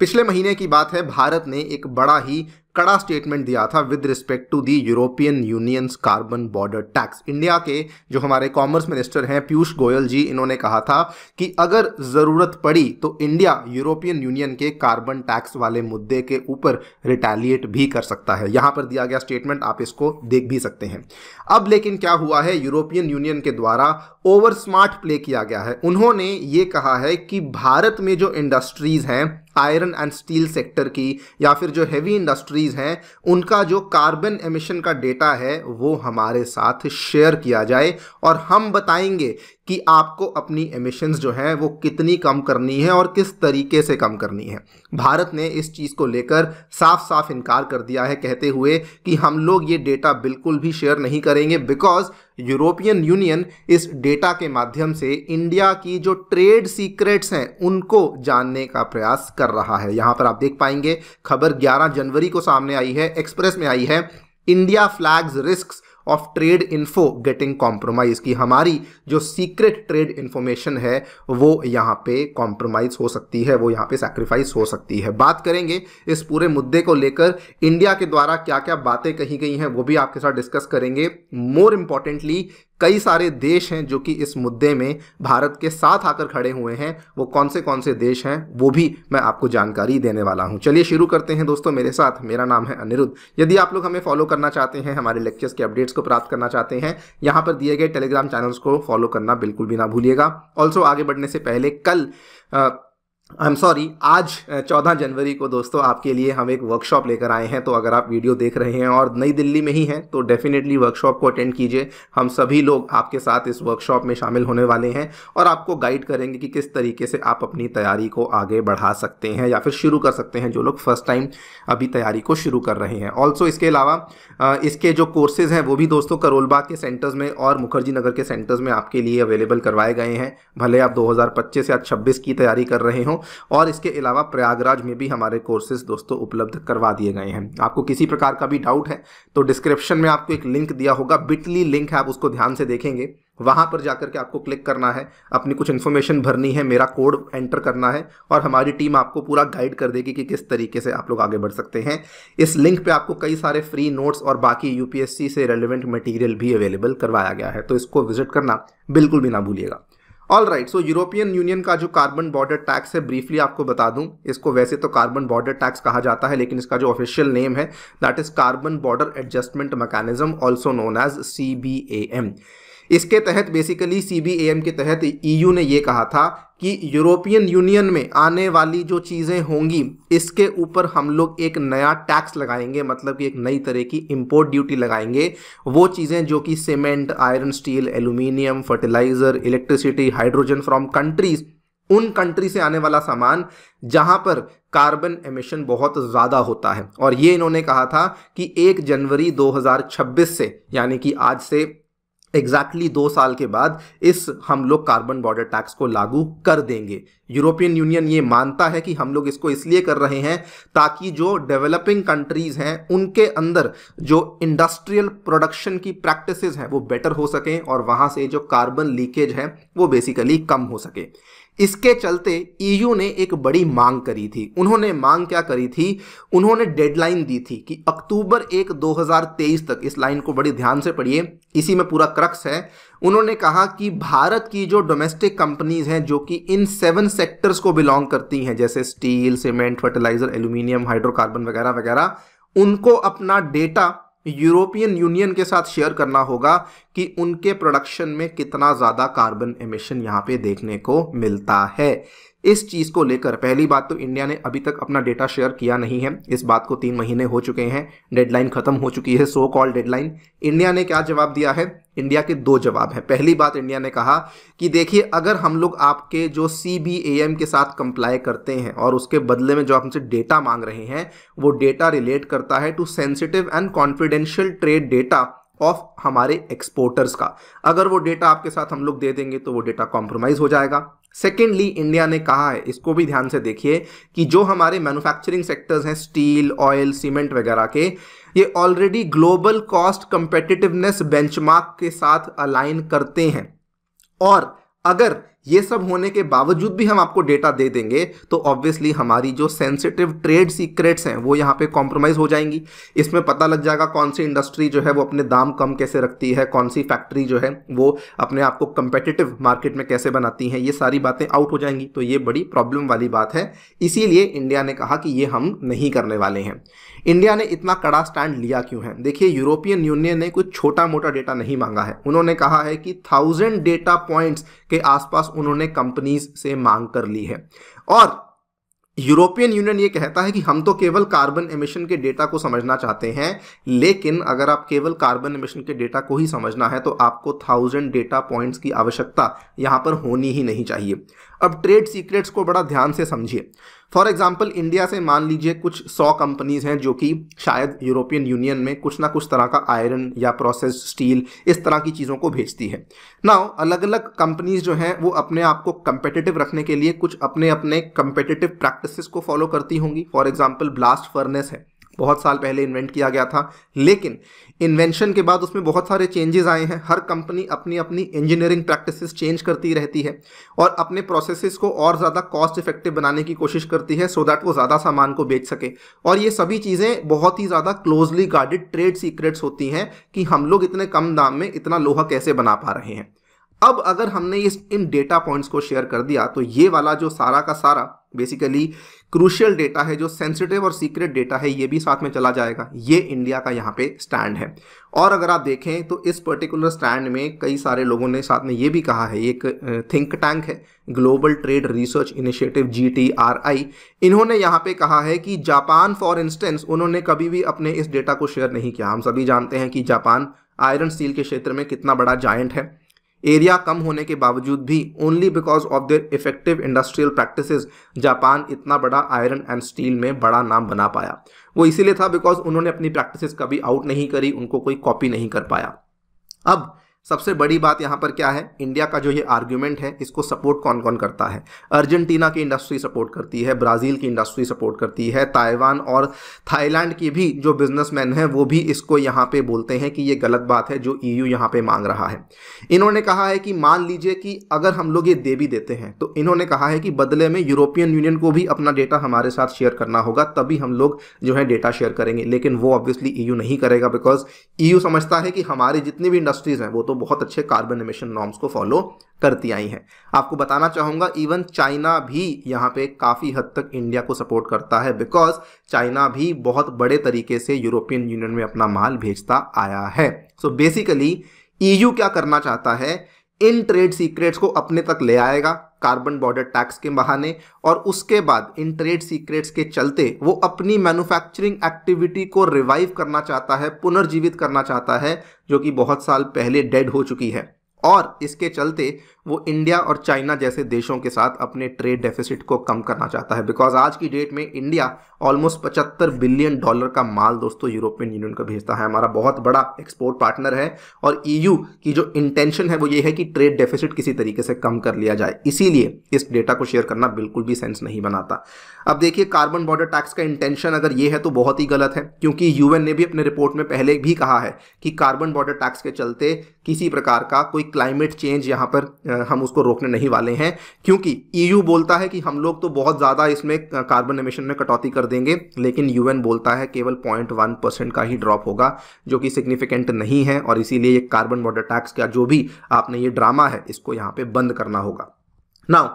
पिछले महीने की बात है भारत ने एक बड़ा ही कड़ा स्टेटमेंट दिया था with respect to the European Union's carbon border tax India के जो हमारे कॉमर्स मिनिस्टर हैं पीयूष गोयल जी इन्होंने कहा था कि अगर ज़रूरत पड़ी तो इंडिया यूरोपियन यूनियन के कार्बन टैक्स वाले मुद्दे के ऊपर रिटेलिएट भी कर सकता है यहाँ पर दिया गया स्टेटमेंट आप इसको देख भी सकते हैं अब लेकिन क्या हुआ है यूरोपियन यूनियन के द्वारा ओवर स्मार्ट प्ले किया गया है उन्होंने ये कहा है कि भारत में जो इंडस्ट्रीज़ हैं आयरन एंड स्टील सेक्टर की या फिर जो हैवी इंडस्ट्रीज़ हैं उनका जो कार्बन एमिशन का डेटा है वो हमारे साथ शेयर किया जाए और हम बताएंगे कि आपको अपनी एमिशन्स जो है वो कितनी कम करनी है और किस तरीके से कम करनी है भारत ने इस चीज़ को लेकर साफ साफ इनकार कर दिया है कहते हुए कि हम लोग ये डेटा बिल्कुल भी शेयर नहीं करेंगे बिकॉज यूरोपियन यूनियन इस डेटा के माध्यम से इंडिया की जो ट्रेड सीक्रेट्स हैं उनको जानने का प्रयास कर रहा है यहाँ पर आप देख पाएंगे खबर 11 जनवरी को सामने आई है एक्सप्रेस में आई है India flags risks of trade info getting compromise की हमारी जो सीक्रेट ट्रेड इन्फॉर्मेशन है वो यहाँ पे कॉम्प्रोमाइज़ हो सकती है वो यहाँ पे सैक्रिफाइस हो सकती है बात करेंगे इस पूरे मुद्दे को लेकर इंडिया के द्वारा क्या क्या बातें कही गई हैं वो भी आपके साथ डिस्कस करेंगे मोर इम्पॉर्टेंटली कई सारे देश हैं जो कि इस मुद्दे में भारत के साथ आकर खड़े हुए हैं वो कौन से कौन से देश हैं वो भी मैं आपको जानकारी देने वाला हूँ चलिए शुरू करते हैं दोस्तों मेरे साथ मेरा नाम है अनिरुद्ध यदि आप लोग हमें फॉलो करना चाहते हैं हमारे लेक्चर्स के अपडेट्स को प्राप्त करना चाहते हैं यहाँ पर दिए गए टेलीग्राम चैनल्स को फॉलो करना बिल्कुल भी ना भूलिएगा ऑल्सो आगे बढ़ने से पहले कल आ, आई एम सॉरी आज चौदह जनवरी को दोस्तों आपके लिए हम एक वर्कशॉप लेकर आए हैं तो अगर आप वीडियो देख रहे हैं और नई दिल्ली में ही हैं तो डेफिनेटली वर्कशॉप को अटेंड कीजिए हम सभी लोग आपके साथ इस वर्कशॉप में शामिल होने वाले हैं और आपको गाइड करेंगे कि किस तरीके से आप अपनी तैयारी को आगे बढ़ा सकते हैं या फिर शुरू कर सकते हैं जो लोग फर्स्ट टाइम अभी तैयारी को शुरू कर रहे हैं ऑल्सो इसके अलावा इसके जो कोर्सेज हैं वो भी दोस्तों करोलबाग के सेंटर्स में और मुखर्जी नगर के सेंटर्स में आपके लिए अवेलेबल करवाए गए हैं भले आप दो या छब्बीस की तैयारी कर रहे हों दोस्तों और इसके अलावा प्रयागराज में भी हमारे कोर्सेज दोस्तों उपलब्ध करवा दिए गए हैं आपको किसी प्रकार का भी डाउट है तो डिस्क्रिप्शन में आपको एक लिंक दिया होगा बिटली लिंक है आप उसको ध्यान से देखेंगे वहाँ पर जाकर के आपको क्लिक करना है अपनी कुछ इन्फॉर्मेशन भरनी है मेरा कोड एंटर करना है और हमारी टीम आपको पूरा गाइड कर देगी कि किस तरीके से आप लोग आगे बढ़ सकते हैं इस लिंक पे आपको कई सारे फ्री नोट्स और बाकी यूपीएससी से रेलिवेंट मटेरियल भी अवेलेबल करवाया गया है तो इसको विजिट करना बिल्कुल भी ना भूलिएगा all right so European Union का जो कार्बन बॉर्डर टैक्स है ब्रीफली आपको बता दूं इसको वैसे तो कार्बन बॉर्डर टैक्स कहा जाता है लेकिन इसका जो ऑफिशियल नेम है that is carbon border adjustment mechanism also known as C B A M इसके तहत बेसिकली सी के तहत ईयू e ने ये कहा था कि यूरोपियन यूनियन में आने वाली जो चीज़ें होंगी इसके ऊपर हम लोग एक नया टैक्स लगाएंगे मतलब कि एक नई तरह की इंपोर्ट ड्यूटी लगाएंगे वो चीज़ें जो कि cement iron steel aluminium fertiliser electricity hydrogen from countries उन कंट्री से आने वाला सामान जहां पर कार्बन एमिशन बहुत ज़्यादा होता है और ये इन्होंने कहा था कि एक जनवरी 2026 से यानी कि आज से एग्जैक्टली exactly दो साल के बाद इस हम लोग कार्बन बॉर्डर टैक्स को लागू कर देंगे यूरोपियन यूनियन ये मानता है कि हम लोग इसको इसलिए कर रहे हैं ताकि जो डेवलपिंग कंट्रीज़ हैं उनके अंदर जो इंडस्ट्रियल प्रोडक्शन की प्रैक्टिसेस हैं वो बेटर हो सकें और वहाँ से जो कार्बन लीकेज है वो बेसिकली कम हो सके इसके चलते ईयू ने एक बड़ी मांग करी थी उन्होंने मांग क्या करी थी उन्होंने डेडलाइन दी थी कि अक्टूबर एक 2023 तक इस लाइन को बड़ी ध्यान से पढ़िए इसी में पूरा क्रक्स है उन्होंने कहा कि भारत की जो डोमेस्टिक कंपनीज हैं जो कि इन सेवन सेक्टर्स को बिलोंग करती हैं जैसे steel cement fertiliser aluminium hydrocarbon वगैरह वगैरह उनको अपना डेटा यूरोपियन यूनियन के साथ शेयर करना होगा कि उनके प्रोडक्शन में कितना ज़्यादा कार्बन एमिशन यहाँ पे देखने को मिलता है इस चीज़ को लेकर पहली बात तो इंडिया ने अभी तक अपना डेटा शेयर किया नहीं है इस बात को तीन महीने हो चुके हैं डेडलाइन खत्म हो चुकी है सो कॉल डेडलाइन इंडिया ने क्या जवाब दिया है इंडिया के दो जवाब हैं पहली बात इंडिया ने कहा कि देखिए अगर हम लोग आपके जो सी बी ए एम के साथ कंप्लाई करते हैं और उसके बदले में जो आप हमसे डेटा मांग रहे हैं वो डेटा रिलेट करता है to sensitive and confidential trade data of हमारे एक्सपोर्टर्स का अगर वो डेटा आपके साथ हम लोग दे देंगे तो वो डेटा कॉम्प्रोमाइज़ हो जाएगा सेकेंडली इंडिया ने कहा है इसको भी ध्यान से देखिए कि जो हमारे मैन्युफैक्चरिंग सेक्टर्स हैं स्टील ऑयल सीमेंट वगैरह के ये already global cost competitiveness benchmark के साथ अलाइन करते हैं और अगर ये सब होने के बावजूद भी हम आपको डेटा दे देंगे तो ऑब्वियसली हमारी जो सेंसिटिव ट्रेड सीक्रेट्स हैं वो यहाँ पे कॉम्प्रोमाइज़ हो जाएंगी इसमें पता लग जाएगा कौन सी इंडस्ट्री जो है वो अपने दाम कम कैसे रखती है कौन सी फैक्ट्री जो है वो अपने आप को कंपेटिटिव मार्केट में कैसे बनाती है ये सारी बातें आउट हो जाएंगी तो ये बड़ी प्रॉब्लम वाली बात है इसीलिए इंडिया ने कहा कि ये हम नहीं करने वाले हैं इंडिया ने इतना कड़ा स्टैंड लिया क्यों है देखिए यूरोपियन यूनियन ने कुछ छोटा मोटा डेटा नहीं मांगा है उन्होंने कहा है कि थाउजेंड डेटा पॉइंट्स के आसपास उन्होंने कंपनीज से मांग कर ली है और यूरोपियन यूनियन ये कहता है कि हम तो केवल कार्बन एमिशन के डेटा को समझना चाहते हैं लेकिन अगर आप केवल कार्बन एमिशन के डेटा को ही समझना है तो आपको थाउजेंड डेटा पॉइंट्स की आवश्यकता यहाँ पर होनी ही नहीं चाहिए अब ट्रेड सीक्रेट्स को बड़ा ध्यान से समझिए फॉर एग्जाम्पल इंडिया से मान लीजिए कुछ सौ कंपनीज हैं जो कि शायद यूरोपियन यूनियन में कुछ ना कुछ तरह का आयरन या प्रोसेस स्टील इस तरह की चीज़ों को भेजती है ना अलग अलग कंपनीज जो हैं वो अपने आप को कंपेटिटिव रखने के लिए कुछ अपने अपने कंपेटिटिव प्रैक्टिस को फॉलो करती होंगी फॉर एग्जाम्पल ब्लास्ट फर्नेस है बहुत साल पहले इन्वेंट किया गया था लेकिन इन्वेंशन के बाद उसमें बहुत सारे चेंजेस आए हैं हर कंपनी अपनी अपनी इंजीनियरिंग प्रैक्टिसेस चेंज करती रहती है और अपने प्रोसेसेस को और ज़्यादा कॉस्ट इफेक्टिव बनाने की कोशिश करती है सो so दैट वो ज़्यादा सामान को बेच सके और ये सभी चीज़ें बहुत ही ज़्यादा क्लोजली गार्डेड ट्रेड सीक्रेट्स होती हैं कि हम लोग इतने कम दाम में इतना लोहा कैसे बना पा रहे हैं अब अगर हमने इस इन डेटा पॉइंट्स को शेयर कर दिया तो ये वाला जो सारा का सारा बेसिकली क्रूशियल डेटा है जो सेंसिटिव और सीक्रेट डेटा है ये भी साथ में चला जाएगा ये इंडिया का यहाँ पे स्टैंड है और अगर आप देखें तो इस पर्टिकुलर स्टैंड में कई सारे लोगों ने साथ में ये भी कहा है एक थिंक टैंक है ग्लोबल ट्रेड रिसर्च इनिशिएटिव जी इन्होंने यहाँ पे कहा है कि जापान फॉर इंस्टेंस उन्होंने कभी भी अपने इस डेटा को शेयर नहीं किया हम सभी जानते हैं कि जापान आयरन स्टील के क्षेत्र में कितना बड़ा जायंट है एरिया कम होने के बावजूद भी only because of their effective industrial practice Japan इतना बड़ा आयरन एंड स्टील में बड़ा नाम बना पाया वो इसीलिए था बिकॉज उन्होंने अपनी प्रैक्टिस कभी आउट नहीं करी उनको कोई कॉपी नहीं कर पाया अब सबसे बड़ी बात यहाँ पर क्या है इंडिया का जो ये आर्ग्यूमेंट है इसको सपोर्ट कौन कौन करता है अर्जेंटीना की इंडस्ट्री सपोर्ट करती है ब्राज़ील की इंडस्ट्री सपोर्ट करती है ताइवान और थाईलैंड की भी जो बिजनेसमैन हैं वो भी इसको यहाँ पे बोलते हैं कि ये गलत बात है जो ईयू e यहाँ पे मांग रहा है इन्होंने कहा है कि मान लीजिए कि अगर हम लोग ये दे भी देते हैं तो इन्होंने कहा है कि बदले में यूरोपियन यूनियन को भी अपना डेटा हमारे साथ शेयर करना होगा तभी हम लोग जो है डेटा शेयर करेंगे लेकिन वो ऑब्वियसली ई e नहीं करेगा बिकॉज ई e समझता है कि हमारी जितनी भी इंडस्ट्रीज़ हैं वो तो तो बहुत अच्छे कार्बन एमिशन नॉर्म्स को फॉलो करती आई हैं आपको बताना चाहूँगा इवन चाइना भी यहाँ पे काफ़ी हद तक इंडिया को सपोर्ट करता है बिकॉज चाइना भी बहुत बड़े तरीके से यूरोपियन यूनियन में अपना माल भेजता आया है सो बेसिकली ई क्या करना चाहता है इन ट्रेड सीक्रेट्स को अपने तक ले आएगा कार्बन बॉर्डर टैक्स के बहाने और उसके बाद इन ट्रेड सीक्रेट्स के चलते वो अपनी मैन्युफैक्चरिंग एक्टिविटी को रिवाइव करना चाहता है पुनर्जीवित करना चाहता है जो कि बहुत साल पहले डेड हो चुकी है और इसके चलते वो इंडिया और चाइना जैसे देशों के साथ अपने ट्रेड डेफिसिट को कम करना चाहता है बिकॉज आज की डेट में इंडिया ऑलमोस्ट पचहत्तर बिलियन डॉलर का माल दोस्तों यूरोपियन यूनियन को भेजता है हमारा बहुत बड़ा एक्सपोर्ट पार्टनर है और ईयू e की जो इंटेंशन है वो ये है कि ट्रेड डेफिसिट किसी तरीके से कम कर लिया जाए इसीलिए इस डेटा को शेयर करना बिल्कुल भी सेंस नहीं बनाता अब देखिए कार्बन बॉर्डर टैक्स का इंटेंशन अगर ये है तो बहुत ही गलत है क्योंकि यूएन ने भी अपने रिपोर्ट में पहले भी कहा है कि कार्बन बॉर्डर टैक्स के चलते किसी प्रकार का कोई क्लाइमेट चेंज यहाँ पर हम उसको रोकने नहीं वाले हैं क्योंकि ईयू e बोलता है कि हम लोग तो बहुत ज़्यादा इसमें कार्बन एमिशन में कटौती कर देंगे लेकिन यूएन बोलता है केवल पॉइंट वन परसेंट का ही ड्रॉप होगा जो कि सिग्निफिकेंट नहीं है और इसीलिए ये कार्बन बॉर्डर टैक्स का जो भी आपने ये ड्रामा है इसको यहाँ पर बंद करना होगा नाउ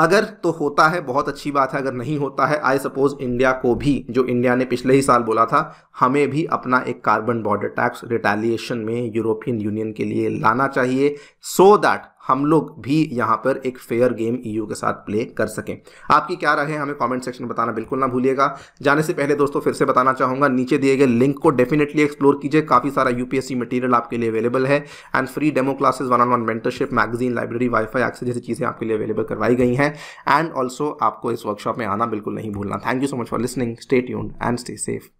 अगर तो होता है बहुत अच्छी बात है अगर नहीं होता है आई सपोज इंडिया को भी जो इंडिया ने पिछले ही साल बोला था हमें भी अपना एक कार्बन बॉर्डर टैक्स रिटेलिएशन में यूरोपियन यूनियन के लिए लाना चाहिए सो so दैट हम लोग भी यहाँ पर एक फेयर गेम ईयू के साथ प्ले कर सकें आपकी क्या राय है हमें कमेंट सेक्शन में बताना बिल्कुल ना भूलिएगा जाने से पहले दोस्तों फिर से बताना चाहूँगा नीचे दिए गए लिंक को डेफिनेटली एक्सप्लोर कीजिए काफ़ी सारा यूपीएससी मटेरियल आपके लिए अवेलेबल है and free demo classes one on one mentorship magazine library wifi access जैसी चीज़ें आपके लिए अवेलेबल करवाई गई हैं एंड ऑल्सो आपको इस वर्कशॉप में आना बिल्कुल नहीं भूलना thank you so much for listening stay यून एंड स्टे सेफ